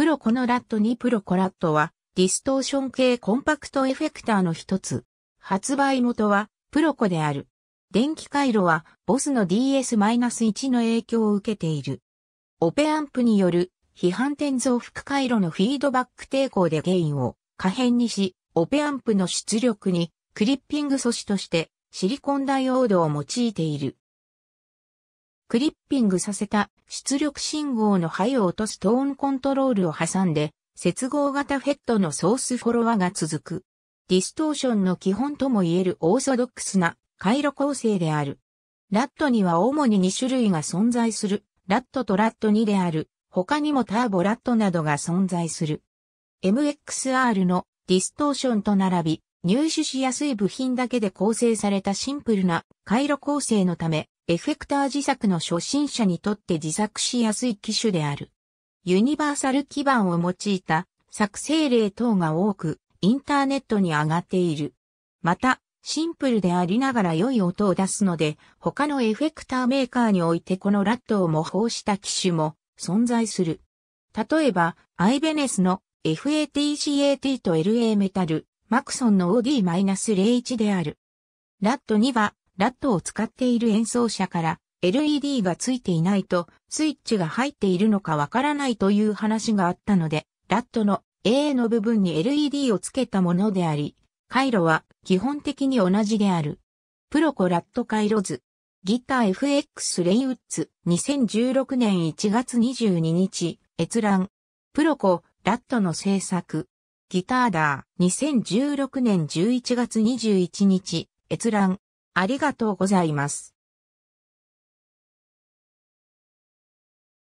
プロコのラット2プロコラットは、ディストーション系コンパクトエフェクターの一つ。発売元は、プロコである。電気回路は、ボスの DS-1 の影響を受けている。オペアンプによる、批判点増幅回路のフィードバック抵抗でゲインを可変にし、オペアンプの出力にクリッピング素子としてシリコンダイオードを用いている。クリッピングさせた出力信号の灰を落とすトーンコントロールを挟んで、接合型フェットのソースフォロワーが続く。ディストーションの基本とも言えるオーソドックスな回路構成である。ラットには主に2種類が存在する。ラットとラット2である。他にもターボラットなどが存在する。MXR のディストーションと並び、入手しやすい部品だけで構成されたシンプルな回路構成のため、エフェクター自作の初心者にとって自作しやすい機種である。ユニバーサル基盤を用いた作成例等が多く、インターネットに上がっている。また、シンプルでありながら良い音を出すので、他のエフェクターメーカーにおいてこのラットを模倣した機種も存在する。例えば、アイベネスの FATCAT と LA メタル、マクソンの OD-01 である。ラットにはラットを使っている演奏者から LED がついていないとスイッチが入っているのかわからないという話があったので、ラットの A の部分に LED をつけたものであり、回路は基本的に同じである。プロコラット回路図。ギター FX レイウッズ2016年1月22日閲覧。プロコラットの制作。ギターダー2016年11月21日閲覧。ありがとうございます。